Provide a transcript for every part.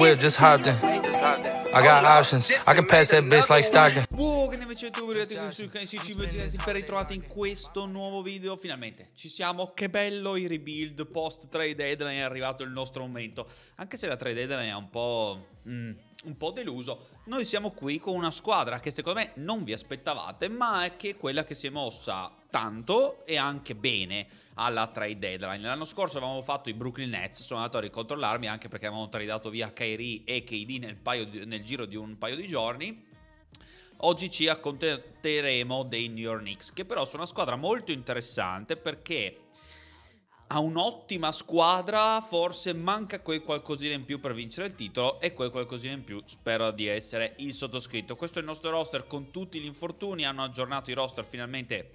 Whip just hopped in. I got options. I can pass that bitch like Stockton. Buongiorno amici YouTube, arrivati qui su Kenshi Cibo per ritrovati in questo nuovo video. Finalmente ci siamo, che bello il rebuild post trade deadline, è arrivato il nostro momento. Anche se la trade deadline è un po'... Mm, un po' deluso. Noi siamo qui con una squadra che secondo me non vi aspettavate, ma è che quella che si è mossa tanto e anche bene alla trade deadline. L'anno scorso avevamo fatto i Brooklyn Nets, sono andato a ricontrollarmi anche perché avevamo tradato via Kyrie e KD nel, di, nel giro di un paio di giorni. Oggi ci accontenteremo dei New York Knicks, che però sono una squadra molto interessante perché ha un'ottima squadra, forse manca quel qualcosina in più per vincere il titolo e quel qualcosina in più spero di essere il sottoscritto. Questo è il nostro roster con tutti gli infortuni, hanno aggiornato i roster finalmente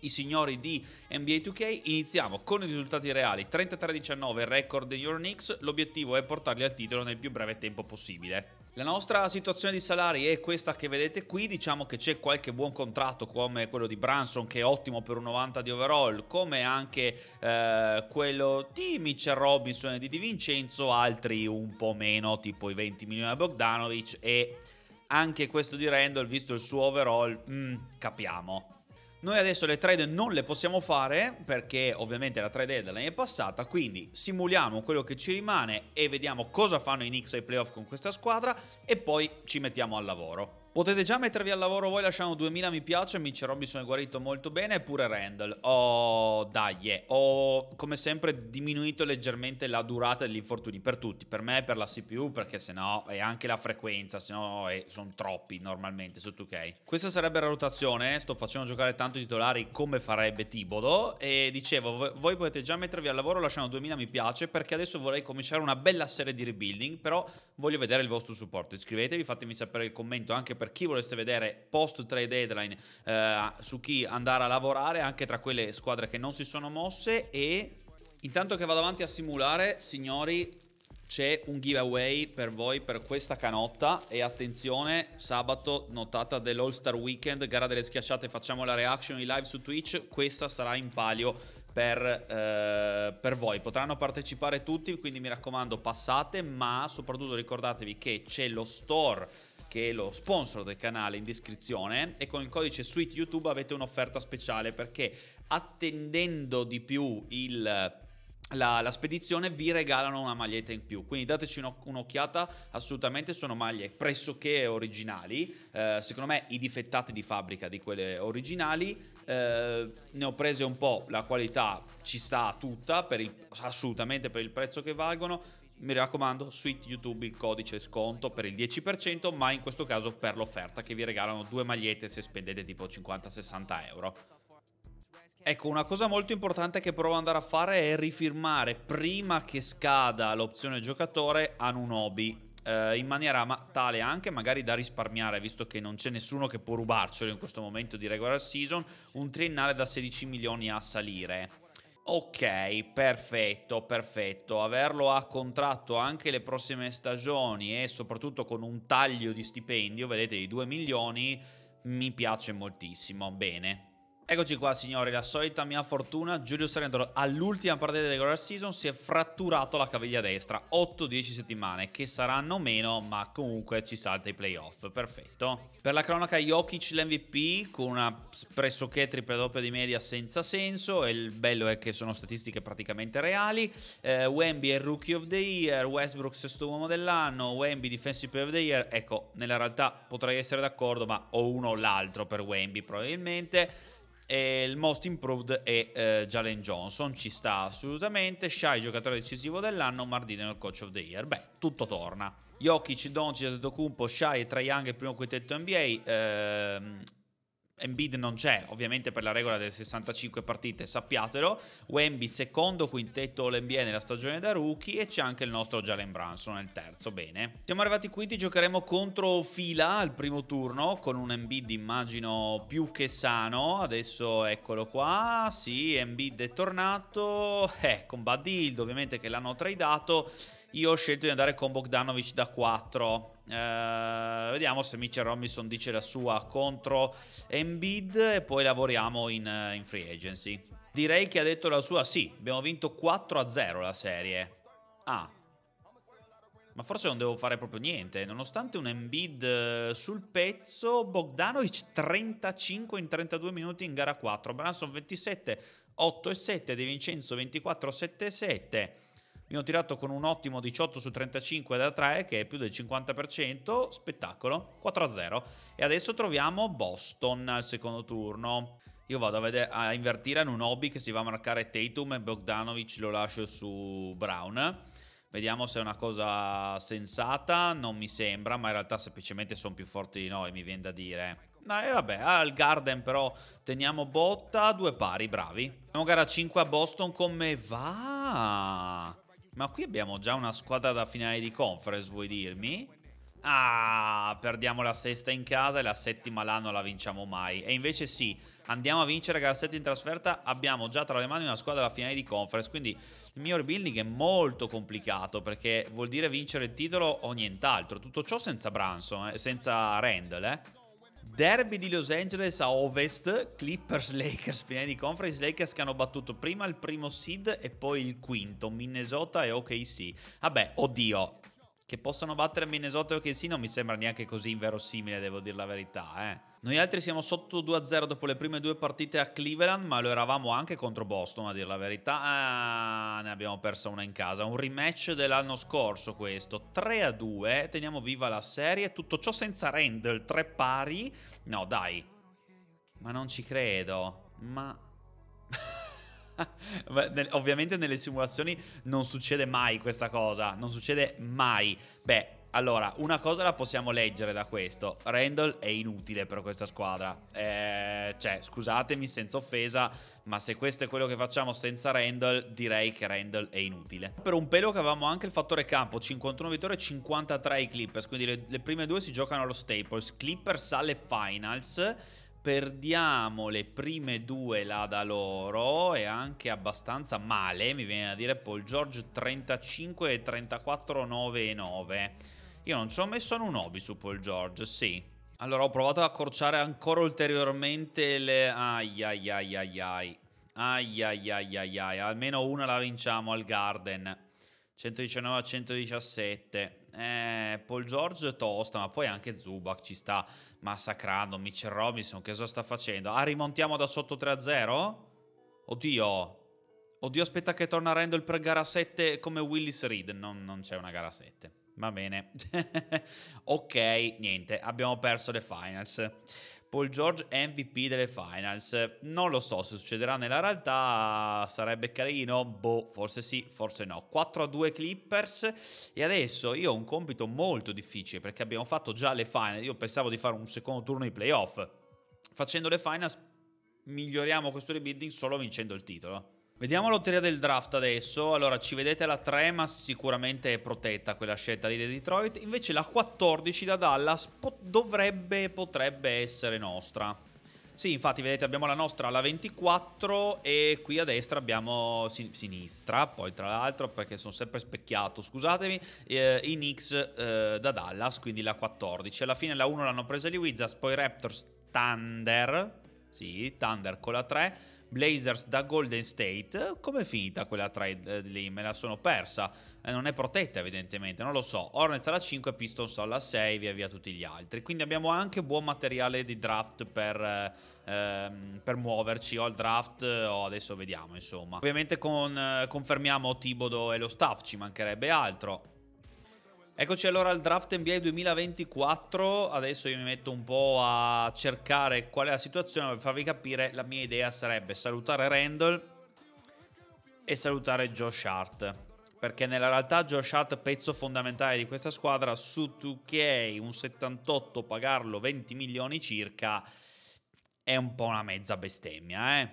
i signori di NBA 2K. Iniziamo con i risultati reali. 33-19 record degli Knicks, l'obiettivo è portarli al titolo nel più breve tempo possibile. La nostra situazione di salari è questa che vedete qui, diciamo che c'è qualche buon contratto come quello di Branson che è ottimo per un 90 di overall, come anche eh, quello di Mitchell Robinson e di Di Vincenzo, altri un po' meno, tipo i 20 milioni a Bogdanovic e anche questo di Randall, visto il suo overall, mm, capiamo. Noi adesso le trade non le possiamo fare perché ovviamente la trade deadline è passata, quindi simuliamo quello che ci rimane e vediamo cosa fanno i Knicks ai playoff con questa squadra e poi ci mettiamo al lavoro. Potete già mettervi al lavoro voi, lasciamo 2000 mi piace, Mitch Robinson è guarito molto bene, eppure Randall. Oh, dai, yeah. ho come sempre diminuito leggermente la durata degli infortuni per tutti, per me e per la CPU, perché sennò è anche la frequenza, sennò è, eh, sono troppi normalmente su 2K. Questa sarebbe la rotazione, eh, sto facendo giocare tanto i titolari come farebbe Tibodo e dicevo, voi potete già mettervi al lavoro, lasciamo 2000 mi piace, perché adesso vorrei cominciare una bella serie di rebuilding, però voglio vedere il vostro supporto. Iscrivetevi, fatemi sapere il commento anche per chi volesse vedere post trade deadline eh, su chi andare a lavorare anche tra quelle squadre che non si sono mosse e intanto che vado avanti a simulare signori c'è un giveaway per voi per questa canotta e attenzione sabato notata dell'All Star Weekend gara delle schiacciate facciamo la reaction in live su Twitch questa sarà in palio per, eh, per, voi. Potranno partecipare tutti, quindi mi raccomando passate, ma soprattutto ricordatevi che c'è lo store che è lo sponsor del canale in descrizione e con il codice suite YouTube avete un'offerta speciale perché attendendo di più il la, la, spedizione vi regalano una maglietta in più quindi dateci un, un'occhiata assolutamente sono maglie pressoché originali eh, secondo me i difettati di fabbrica di quelle originali eh, ne ho prese un po' la qualità ci sta tutta per il, assolutamente per il prezzo che valgono mi raccomando, suite YouTube il codice sconto per il 10%, ma in questo caso per l'offerta che vi regalano due magliette se spendete tipo 50-60 euro. Ecco, una cosa molto importante che provo ad andare a fare è rifirmare prima che scada l'opzione giocatore Anunobi eh, in maniera tale anche magari da risparmiare, visto che non c'è nessuno che può rubarcelo in questo momento di regular season, un triennale da 16 milioni a salire. Ok, perfetto, perfetto. Averlo a contratto anche le prossime stagioni e soprattutto con un taglio di stipendio, vedete, di 2 milioni, mi piace moltissimo. Bene, Eccoci qua signori, la solita mia fortuna, Julius Randle all'ultima partita della regular season si è fratturato la caviglia destra, 8-10 settimane, che saranno meno ma comunque ci salta i playoff, perfetto. Per la cronaca Jokic l'MVP con una pressoché triple doppia di media senza senso e il bello è che sono statistiche praticamente reali, eh, Wemby è Rookie of the Year, Westbrook sesto uomo dell'anno, Wemby Defensive Player of the Year, ecco nella realtà potrei essere d'accordo ma o uno o l'altro per Wemby probabilmente e il most improved è eh, Jalen Johnson, ci sta assolutamente. Shai, giocatore decisivo dell'anno, Mardine, il coach of the year. Beh, tutto torna. Jokic, Doncic, Kumpo, Shai e Trae Young, il primo quintetto NBA. Ehm, Embiid non c'è, ovviamente per la regola delle 65 partite, sappiatelo. Wemby secondo quintetto l'NBA nella stagione da rookie e c'è anche il nostro Jalen Branson nel terzo, bene. Siamo arrivati quinti, giocheremo contro Fila al primo turno con un Embiid immagino più che sano. Adesso eccolo qua, sì, Embiid è tornato, eh, con Badildo ovviamente che l'hanno tradato io ho scelto di andare con Bogdanovic da 4. Eh, vediamo se Mitchell Robinson dice la sua contro Embiid e poi lavoriamo in, in free agency. Direi che ha detto la sua, sì, abbiamo vinto 4 a 0 la serie. Ah, ma forse non devo fare proprio niente. Nonostante un Embiid eh, sul pezzo, Bogdanovic 35 in 32 minuti in gara 4, Branson 27, 8 e 7, De Vincenzo 24 7 e 7. Abbiamo tirato con un ottimo 18 su 35 da 3, che è più del 50%, spettacolo, 4-0. a E adesso troviamo Boston al secondo turno. Io vado a, vedere, a invertire in un hobby che si va a marcare Tatum e Bogdanovic lo lascio su Brown. Vediamo se è una cosa sensata, non mi sembra, ma in realtà semplicemente sono più forti di noi, mi viene da dire. No, e vabbè, al Garden però teniamo botta, due pari, bravi. Abbiamo gara 5 a Boston, come va? Ma qui abbiamo già una squadra da finale di conference, vuoi dirmi? Ah, perdiamo la sesta in casa e la settima là non la vinciamo mai. E invece sì, andiamo a vincere Garsetti in trasferta, abbiamo già tra le mani una squadra da finale di conference, quindi il mio rebuilding è molto complicato perché vuol dire vincere il titolo o nient'altro. Tutto ciò senza Branson, eh, senza Randall, eh derby di Los Angeles a ovest, Clippers-Lakers, finale di conference, Lakers che hanno battuto prima il primo seed e poi il quinto, Minnesota e OKC. Vabbè, oddio, che possano battere Minnesota e OKC non mi sembra neanche così inverosimile, devo dire la verità, eh. Noi altri siamo sotto 2-0 dopo le prime due partite a Cleveland, ma lo eravamo anche contro Boston, a dire la verità. Ah, ne abbiamo persa una in casa. Un rematch dell'anno scorso questo. 3-2, teniamo viva la serie. Tutto ciò senza Randall, tre pari, No, dai. Ma non ci credo. Ma... Ovviamente nelle simulazioni non succede mai questa cosa, non succede mai. Beh, allora, una cosa la possiamo leggere da questo. Randall è inutile per questa squadra. Eh, cioè, scusatemi senza offesa, ma se questo è quello che facciamo senza Randall, direi che Randall è inutile. Per un pelo che avevamo anche il fattore campo, 51 vittorie, e 53 i Clippers, quindi le, le prime due si giocano allo Staples. Clippers alle finals, perdiamo le prime due là da loro e anche abbastanza male, mi viene a dire Paul George 35 e 34 9 e 9. Io non ci ho messo un hobby su Paul George, sì. Allora ho provato ad accorciare ancora ulteriormente le... Ai ai ai ai ai. Ai ai ai ai ai. Almeno una la vinciamo al Garden. 119 a 117. Eh, Paul George è tosta, ma poi anche Zubac ci sta massacrando. Mitchell Robinson, che cosa sta facendo? Ah, rimontiamo da sotto 3-0? Oddio. Oddio, aspetta che torna Randall per gara 7 come Willis Reed. Non, non c'è una gara 7. Va bene. ok, niente, abbiamo perso le finals. Paul George MVP delle finals. Non lo so se succederà nella realtà, sarebbe carino, boh, forse sì, forse no. 4 a 2 Clippers e adesso io ho un compito molto difficile perché abbiamo fatto già le finals, io pensavo di fare un secondo turno di playoff. Facendo le finals miglioriamo questo rebuilding solo vincendo il titolo. Vediamo la lotteria del draft adesso. Allora, ci vedete la 3, ma sicuramente è protetta quella scelta lì di Detroit. Invece la 14 da Dallas po dovrebbe, potrebbe essere nostra. Sì, infatti, vedete, abbiamo la nostra alla 24 e qui a destra abbiamo sin sinistra, poi tra l'altro, perché sono sempre specchiato, scusatemi, eh, i Knicks eh, da Dallas, quindi la 14. Alla fine la 1 l'hanno presa gli Wizards, poi Raptors, Thunder, sì, Thunder con la 3 Blazers da Golden State. Come è finita quella trade eh, lì? Me la sono persa. Eh, non è protetta evidentemente, non lo so. Hornets alla 5, Pistons alla 6, via via tutti gli altri. Quindi abbiamo anche buon materiale di draft per, eh, ehm, per muoverci o al draft o adesso vediamo insomma. Ovviamente con, eh, confermiamo Tibodo e lo staff, ci mancherebbe altro. Eccoci allora al draft NBA 2024, adesso io mi metto un po' a cercare qual è la situazione per farvi capire, la mia idea sarebbe salutare Randall e salutare Josh Hart, perché nella realtà Josh Hart pezzo fondamentale di questa squadra, su 2K un 78 pagarlo 20 milioni circa è un po' una mezza bestemmia eh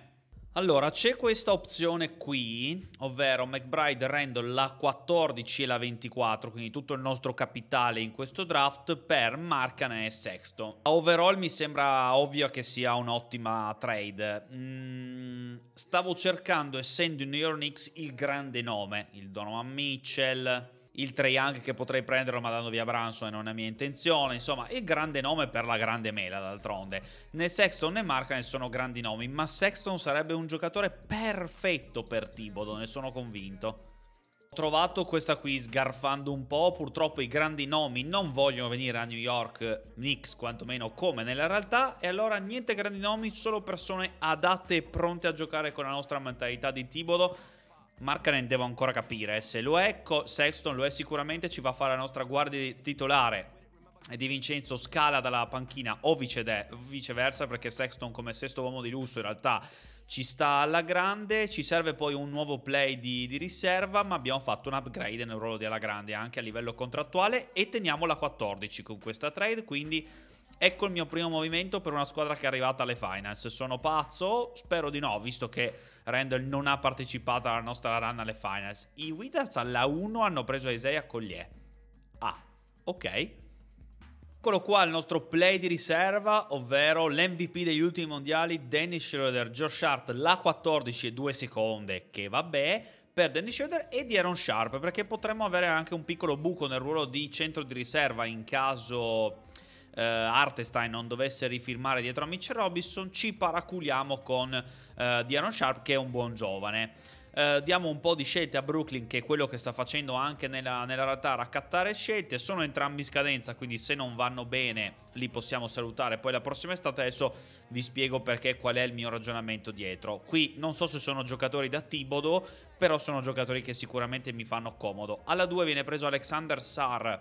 allora, c'è questa opzione qui, ovvero McBride rendo la 14 e la 24, quindi tutto il nostro capitale in questo draft per Marcan e Sexto. Overall mi sembra ovvio che sia un'ottima trade. Mm, stavo cercando, essendo in New York Knicks, il grande nome, il Donovan Mitchell il Trey Young che potrei prenderlo ma dando via Branson e non è mia intenzione, insomma il grande nome per la grande mela d'altronde. Né Sexton né Markkanen sono grandi nomi, ma Sexton sarebbe un giocatore perfetto per Tibodo, ne sono convinto. Ho trovato questa qui sgarfando un po', purtroppo i grandi nomi non vogliono venire a New York Knicks, quantomeno come nella realtà, e allora niente grandi nomi, solo persone adatte e pronte a giocare con la nostra mentalità di Tibodo Markkanen devo ancora capire eh. se lo è, Sexton lo è sicuramente, ci va a fare la nostra guardia titolare e di Vincenzo scala dalla panchina o viceversa perché Sexton come sesto uomo di lusso in realtà ci sta alla grande, ci serve poi un nuovo play di, di riserva ma abbiamo fatto un upgrade nel ruolo di alla grande anche a livello contrattuale e teniamo la 14 con questa trade quindi ecco il mio primo movimento per una squadra che è arrivata alle finals, sono pazzo? Spero di no visto che Randall non ha partecipato alla nostra run alle finals. I Wizards alla 1 hanno preso Isaiah Collier. Ah, ok. Eccolo qua il nostro play di riserva, ovvero l'MVP degli ultimi mondiali, Dennis Schroeder, Josh Hart, la 14 e 2 seconde, che vabbè, per Dennis Schroeder e di Aaron Sharp, perché potremmo avere anche un piccolo buco nel ruolo di centro di riserva in caso eh, Artestein non dovesse rifirmare dietro a Mitch Robinson, ci paraculiamo con eh, Diano Sharp che è un buon giovane. Uh, diamo un po' di scelte a Brooklyn, che è quello che sta facendo anche nella, nella, realtà, raccattare scelte. Sono entrambi in scadenza, quindi se non vanno bene li possiamo salutare. Poi la prossima estate adesso vi spiego perché qual è il mio ragionamento dietro. Qui non so se sono giocatori da Tibodo, però sono giocatori che sicuramente mi fanno comodo. Alla 2 viene preso Alexander Sarr,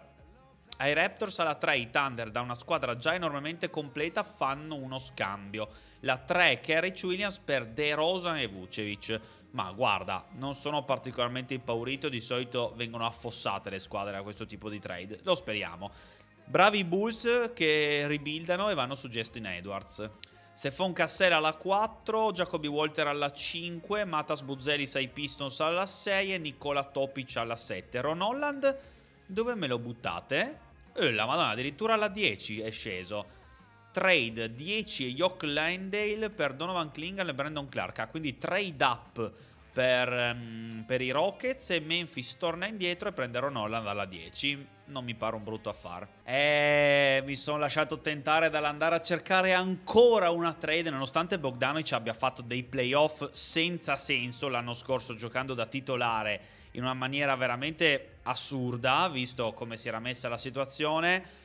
ai Raptors alla 3 i Thunder da una squadra già enormemente completa fanno uno scambio. La 3 Kerrich Williams per De Rosa e Vucevic. Ma guarda, non sono particolarmente impaurito, di solito vengono affossate le squadre a questo tipo di trade, lo speriamo. Bravi Bulls che ribildano e vanno su Justin Edwards. Stefan Cassell alla 4, Jacoby Walter alla 5, Matas Buzzelis ai Pistons alla 6 e Nicola Topic alla 7. Ron Holland, dove me lo buttate? Eh, la madonna, addirittura alla 10 è sceso. Trade 10 e Jock Landale per Donovan Klingan e Brandon Clark. Ah, quindi trade up per, um, per, i Rockets e Memphis torna indietro e prenderò Nolan dalla 10. Non mi pare un brutto affare. Eh, mi sono lasciato tentare dall'andare a cercare ancora una trade, nonostante Bogdanovic abbia fatto dei playoff senza senso l'anno scorso giocando da titolare in una maniera veramente assurda, visto come si era messa la situazione.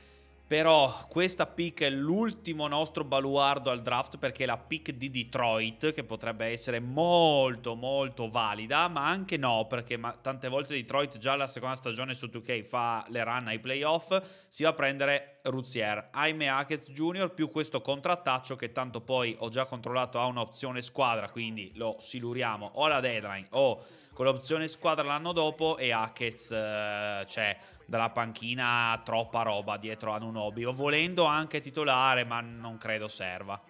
Però questa pick è l'ultimo nostro baluardo al draft perché è la pick di Detroit, che potrebbe essere molto molto valida, ma anche no, perché tante volte Detroit già la seconda stagione su 2K fa le run ai playoff, si va a prendere Ruzier, Aime Hackett Jr. più questo contrattaccio che tanto poi ho già controllato ha un'opzione squadra, quindi lo siluriamo o la deadline o con l'opzione squadra l'anno dopo e Hackett eh, c'è dalla panchina troppa roba dietro a Nunobi, o volendo anche titolare, ma non credo serva.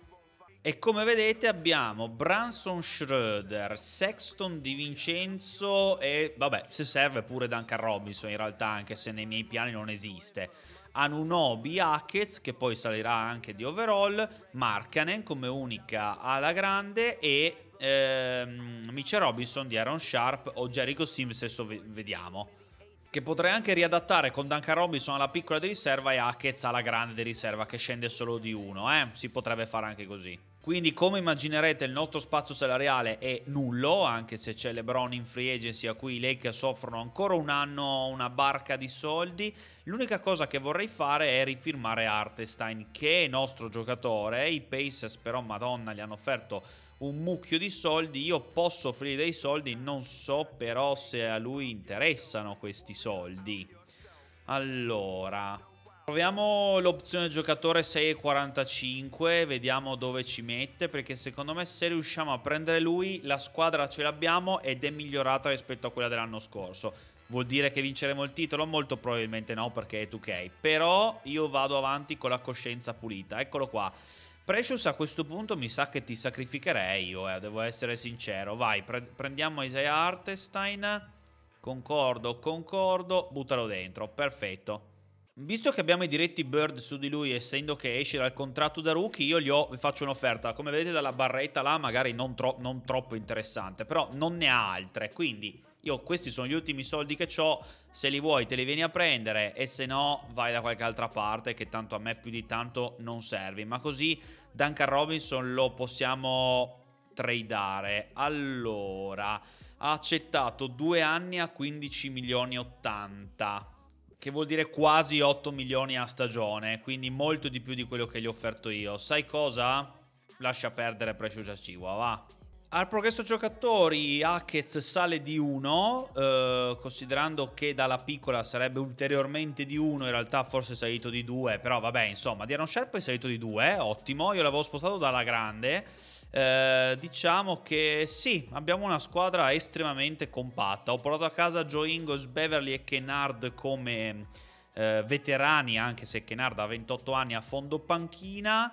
E come vedete abbiamo Branson Schroeder, Sexton Di Vincenzo e vabbè, se serve pure Duncan Robinson in realtà, anche se nei miei piani non esiste. Anunobi, Hackett, che poi salirà anche di overall, Markanen come unica alla grande e ehm, Mitchell Robinson di Aaron Sharp o Jericho Sims, adesso vediamo. Che potrei anche riadattare con Duncan Robinson alla piccola di riserva e Hackett alla grande di riserva, che scende solo di uno, eh? Si potrebbe fare anche così. Quindi come immaginerete il nostro spazio salariale è nullo, anche se c'è LeBron in free agency a cui i Lakers offrono ancora un anno una barca di soldi. L'unica cosa che vorrei fare è rifirmare Artestein che è nostro giocatore, i Pacers però madonna gli hanno offerto un mucchio di soldi, io posso offrire dei soldi, non so però se a lui interessano questi soldi. Allora, proviamo l'opzione giocatore 6,45, vediamo dove ci mette, perché secondo me se riusciamo a prendere lui, la squadra ce l'abbiamo ed è migliorata rispetto a quella dell'anno scorso. Vuol dire che vinceremo il titolo? Molto probabilmente no, perché è 2K. Però io vado avanti con la coscienza pulita. Eccolo qua. Precious a questo punto mi sa che ti sacrificherei io, eh, devo essere sincero. Vai, pre- prendiamo Isaiah Artestein. Concordo, concordo, buttalo dentro. Perfetto. Visto che abbiamo i diretti Bird su di lui, essendo che esce dal contratto da rookie, io gli ho, vi faccio un'offerta. Come vedete dalla barretta là, magari non, tro- non troppo interessante, però non ne ha altre. Quindi io questi sono gli ultimi soldi che ho, se li vuoi te li vieni a prendere e se no vai da qualche altra parte che tanto a me più di tanto non servi. Ma così Duncan Robinson lo possiamo tradare. Allora, ha accettato due anni a 15 milioni 80 che vuol dire quasi 8 milioni a stagione, quindi molto di più di quello che gli ho offerto io. Sai cosa? Lascia perdere Precious Aciwa, va. Al progresso giocatori Hackett sale di 1, eh, considerando che dalla piccola sarebbe ulteriormente di 1, in realtà forse è salito di 2, però vabbè, insomma, Diaron Sharp è salito di 2, ottimo, io l'avevo spostato dalla grande eh, diciamo che sì, abbiamo una squadra estremamente compatta. Ho portato a casa Joe Ingos, Beverly e Kennard come eh, veterani, anche se Kennard ha 28 anni a fondo panchina.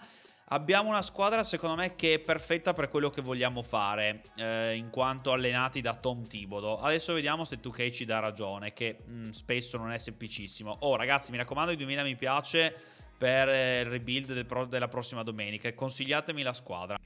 Abbiamo una squadra secondo me che è perfetta per quello che vogliamo fare, eh, in quanto allenati da Tom Tibodo. Adesso vediamo se tu k ci dà ragione, che mh, mm, spesso non è semplicissimo. Oh ragazzi, mi raccomando, i 2000 mi piace per eh, il rebuild del pro- della prossima domenica. Consigliatemi la squadra.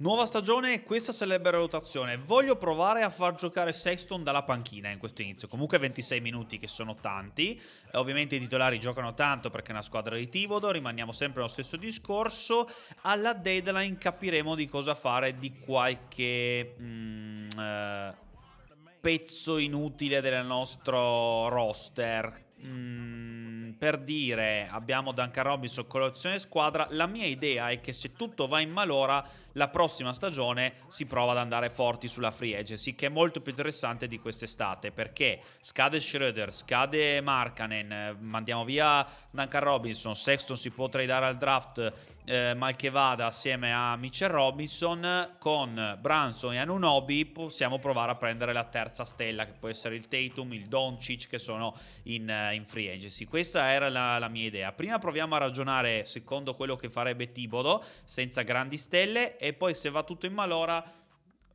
Nuova stagione e questa sarebbe la rotazione. Voglio provare a far giocare Sexton dalla panchina in questo inizio. Comunque 26 minuti che sono tanti. Eh, ovviamente i titolari giocano tanto perché è una squadra di Tivodo, rimaniamo sempre nello stesso discorso. Alla deadline capiremo di cosa fare di qualche... Mm, eh, pezzo inutile del nostro roster mh, mm, per dire abbiamo Duncan Robinson colazione squadra, la mia idea è che se tutto va in malora la prossima stagione si prova ad andare forti sulla free agency, che è molto più interessante di quest'estate, perché scade Schroeder, scade Markanen, eh, mandiamo via Duncan Robinson, Sexton si può tradare al draft, eh, mal che vada assieme a Mitchell Robinson con Branson e Anunobi possiamo provare a prendere la terza stella che può essere il Tatum, il Doncic che sono in, eh, in free agency questa era la, la, mia idea prima proviamo a ragionare secondo quello che farebbe Tibodo senza grandi stelle e poi se va tutto in malora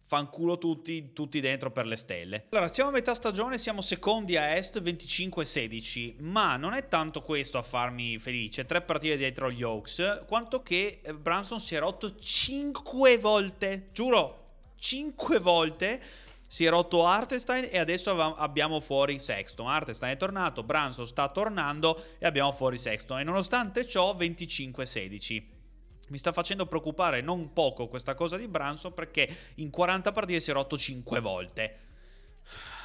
fanculo tutti, tutti dentro per le stelle. Allora, siamo a metà stagione, siamo secondi a est, 25-16, ma non è tanto questo a farmi felice, tre partite dietro gli Oaks, quanto che eh, Branson si è rotto 5 volte, giuro, 5 volte si è rotto Artestein e adesso abbiamo fuori Sexton. Artestein è tornato, Branson sta tornando e abbiamo fuori Sexton. E nonostante ciò, 25-16. Mi sta facendo preoccupare non poco questa cosa di Branson perché in 40 partite si è rotto 5 volte.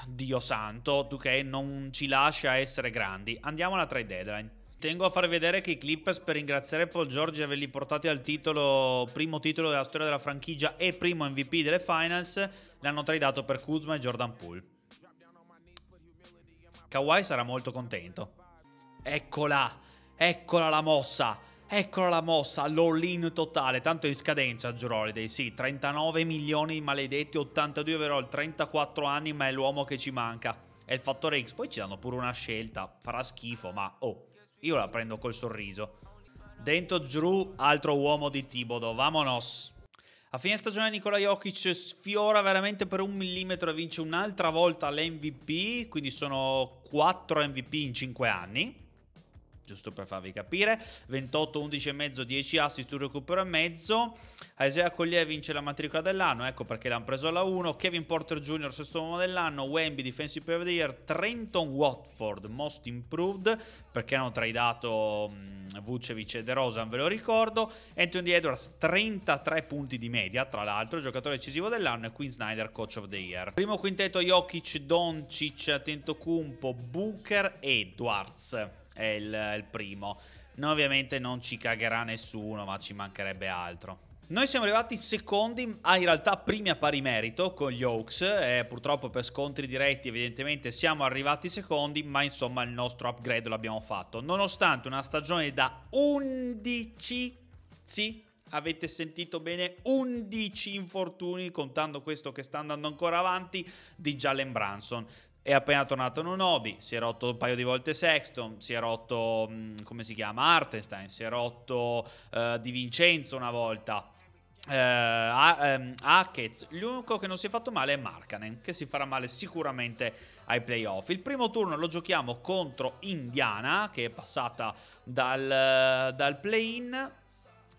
Dio santo, ok, non ci lascia essere grandi. Andiamo alla trade deadline. Tengo a far vedere che i Clippers per ringraziare Paul George di averli portati al titolo, primo titolo della storia della franchigia e primo MVP delle finals, l'hanno tradato per Kuzma e Jordan Poole. Kawhi sarà molto contento. Eccola, eccola la mossa. Eccola la mossa, l'all-in totale, tanto in scadenza Drew Holiday, sì, 39 milioni di maledetti, 82 overall, 34 anni, ma è l'uomo che ci manca. È il fattore X, poi ci danno pure una scelta, farà schifo, ma oh, io la prendo col sorriso. Dentro Drew, altro uomo di Tibodo, vamonos! A fine stagione Nikola Jokic sfiora veramente per un millimetro e vince un'altra volta l'MVP, quindi sono 4 MVP in 5 anni giusto per farvi capire. 28, 11 e mezzo, 10 assist, un recupero e mezzo. Isaiah Collier vince la matricola dell'anno, ecco perché l'hanno preso alla 1. Kevin Porter Jr., sesto uomo dell'anno. Wemby, defensive player of the year. Trenton Watford, most improved, perché hanno tradato mm, Vucevic e De Rosan, ve lo ricordo. Anthony Edwards, 33 punti di media, tra l'altro, giocatore decisivo dell'anno. E Queen Snyder, coach of the year. Primo quintetto, Jokic, Doncic, Kumpo, Booker, Edwards è il, il primo. No, ovviamente non ci cagherà nessuno, ma ci mancherebbe altro. Noi siamo arrivati secondi, ah, in realtà primi a pari merito con gli Oaks, eh, purtroppo per scontri diretti evidentemente siamo arrivati secondi, ma insomma il nostro upgrade l'abbiamo fatto, nonostante una stagione da 11, sì, avete sentito bene, 11 infortuni, contando questo che sta andando ancora avanti, di Jalen Branson è appena tornato Nonobi, si è rotto un paio di volte Sexton, si è rotto, mh, mm, come si chiama, Artenstein, si è rotto uh, Di Vincenzo una volta, uh, um, L'unico che non si è fatto male è Markanen, che si farà male sicuramente ai playoff. Il primo turno lo giochiamo contro Indiana, che è passata dal, eh, dal play-in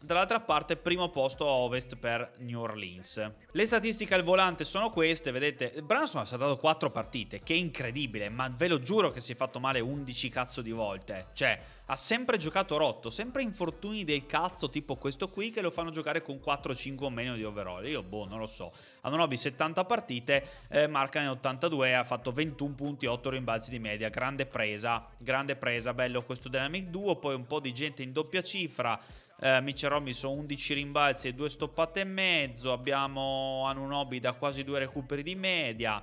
dall'altra parte primo posto a ovest per New Orleans. Le statistiche al volante sono queste, vedete, Branson ha saltato 4 partite, che è incredibile, ma ve lo giuro che si è fatto male 11 cazzo di volte, cioè ha sempre giocato rotto, sempre infortuni del cazzo tipo questo qui che lo fanno giocare con 4-5 o meno di overall, io boh non lo so. Hanno Anunobi 70 partite, eh, Marca ne 82, ha fatto 21 punti, 8 rimbalzi di media, grande presa, grande presa, bello questo dynamic duo, poi un po' di gente in doppia cifra, eh, Miceromi sono 11 rimbalzi e 2 stoppate e mezzo, abbiamo Anunobi da quasi 2 recuperi di media.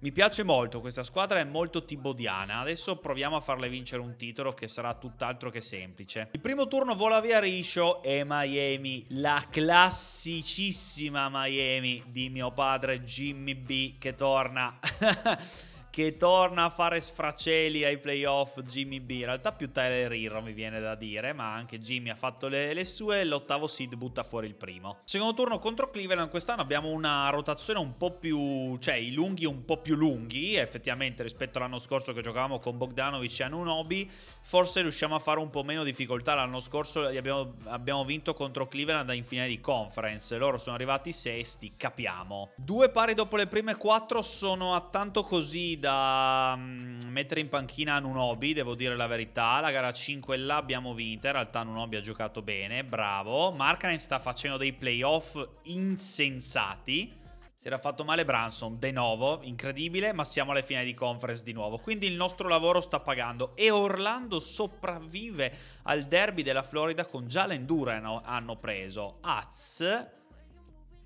Mi piace molto, questa squadra è molto tibodiana. Adesso proviamo a farle vincere un titolo che sarà tutt'altro che semplice. Il primo turno vola via Riscio e Miami, la classicissima Miami di mio padre Jimmy B che torna. che torna a fare sfraceli ai playoff Jimmy B. In realtà più Tyler Hero mi viene da dire, ma anche Jimmy ha fatto le, le sue. L'ottavo seed butta fuori il primo. Secondo turno contro Cleveland, quest'anno abbiamo una rotazione un po' più. cioè i lunghi un po' più lunghi, effettivamente, rispetto all'anno scorso che giocavamo con Bogdanovic e Anunobi. Forse riusciamo a fare un po' meno difficoltà. L'anno scorso abbiamo, abbiamo vinto contro Cleveland in finale di conference. Loro sono arrivati sesti, capiamo. Due pari dopo le prime quattro sono a tanto così da mm, mettere in panchina Nunobi, devo dire la verità. La gara 5 l'abbiamo vinta, in realtà Nunobi ha giocato bene, bravo. Markkanen sta facendo dei playoff insensati. Si era fatto male Branson, de novo, incredibile, ma siamo alle finali di conference di nuovo. Quindi il nostro lavoro sta pagando e Orlando sopravvive al derby della Florida con già l'endurano hanno preso. Az,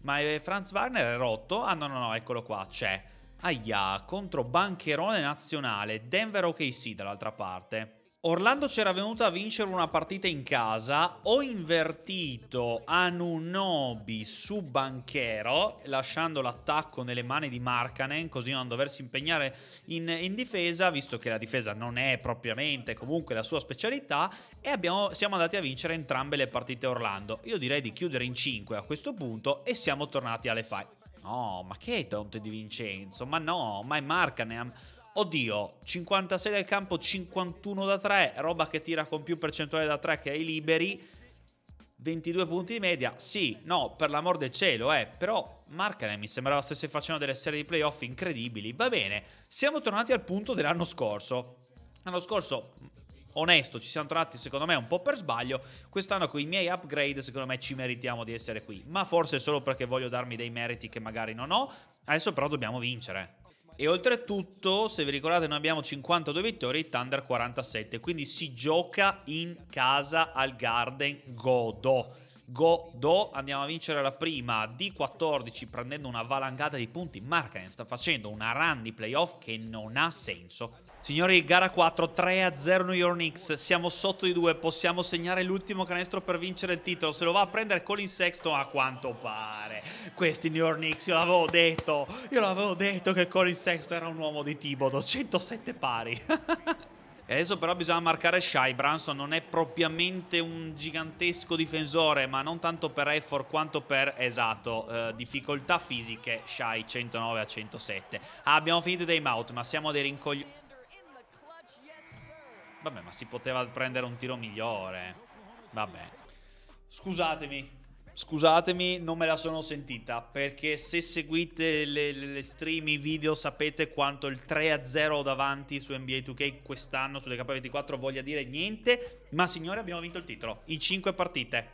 ma eh, Franz Wagner è rotto? Ah no no no, eccolo qua, c'è. Aia contro Bancherone Nazionale, Denver OKC dall'altra parte. Orlando c'era venuta a vincere una partita in casa, ho invertito Anunobi su Banchero, lasciando l'attacco nelle mani di Markanen, così non doversi impegnare in, in, difesa, visto che la difesa non è propriamente comunque la sua specialità, e abbiamo, siamo andati a vincere entrambe le partite Orlando. Io direi di chiudere in 5 a questo punto e siamo tornati alle 5 no, ma che è Dante Di Vincenzo? Ma no, ma è Marcanam. Oddio, 56 dal campo, 51 da 3, roba che tira con più percentuale da 3 che ai liberi. 22 punti di media, sì, no, per l'amor del cielo, eh, però Markkanen eh, mi sembrava stesse facendo delle serie di playoff incredibili. Va bene, siamo tornati al punto dell'anno scorso. L'anno scorso onesto, ci siamo trovati secondo me un po' per sbaglio, quest'anno con i miei upgrade secondo me ci meritiamo di essere qui, ma forse solo perché voglio darmi dei meriti che magari non ho, adesso però dobbiamo vincere. E oltretutto, se vi ricordate, noi abbiamo 52 vittorie, i Thunder 47, quindi si gioca in casa al Garden Godo. Godot andiamo a vincere la prima D14 prendendo una valangata di punti Marken sta facendo una run di playoff che non ha senso Signori, gara 4, 3-0 New York Knicks, siamo sotto di 2, possiamo segnare l'ultimo canestro per vincere il titolo, se lo va a prendere Colin Sexton a quanto pare. Questi New York Knicks, io l'avevo detto, io l'avevo detto che Colin Sexton era un uomo di Tibodo, 107 pari. E adesso però bisogna marcare Shy, Branson non è propriamente un gigantesco difensore, ma non tanto per effort quanto per, esatto, eh, difficoltà fisiche. Shy 109 a 107. Ah, abbiamo finito i time out, ma siamo dei rincoglioni. Vabbè, ma si poteva prendere un tiro migliore. Vabbè. Scusatemi. Scusatemi, non me la sono sentita, perché se seguite le, le stream, i video, sapete quanto il 3-0 davanti su NBA 2K quest'anno, sulle K24, voglia dire niente, ma signore abbiamo vinto il titolo, in 5 partite.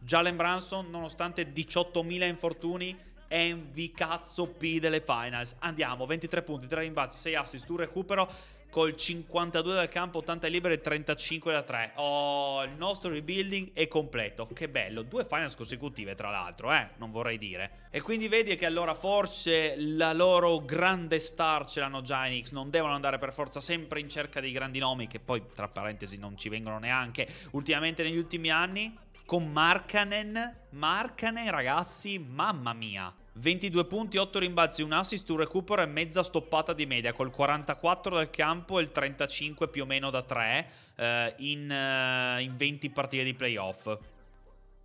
Jalen Branson, nonostante 18.000 infortuni, è un vicazzo P delle finals. Andiamo, 23 punti, 3 rimbalzi, 6 assist, 2 recupero col 52 dal campo, 80 libere e 35 da 3. Oh, il nostro rebuilding è completo. Che bello, due finals consecutive tra l'altro, eh, non vorrei dire. E quindi vedi che allora forse la loro grande star ce l'hanno già in X, non devono andare per forza sempre in cerca dei grandi nomi che poi tra parentesi non ci vengono neanche ultimamente negli ultimi anni con Markanen, Markanen ragazzi, mamma mia. 22 punti, 8 rimbalzi, un assist, un recupero e mezza stoppata di media, col 44 dal campo e il 35 più o meno da 3 eh, in, eh, in 20 partite di playoff.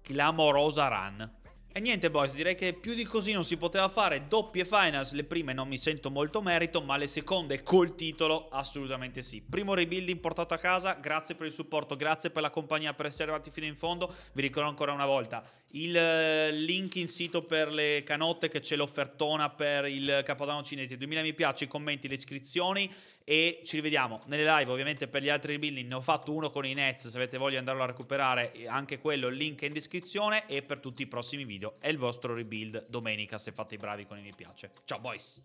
Clamorosa run. E niente boys, direi che più di così non si poteva fare, doppie finals, le prime non mi sento molto merito, ma le seconde col titolo assolutamente sì. Primo rebuilding portato a casa, grazie per il supporto, grazie per la compagnia, per essere arrivati fino in fondo, vi ricordo ancora una volta, il eh, link in sito per le canotte che c'è l'offertona per il Capodanno cinese 2000 mi piace, i commenti, le iscrizioni e ci rivediamo nelle live ovviamente per gli altri rebuilding ne ho fatto uno con i Nets se avete voglia di andarlo a recuperare anche quello il link è in descrizione e per tutti i prossimi video è il vostro rebuild domenica se fate i bravi con i mi piace ciao boys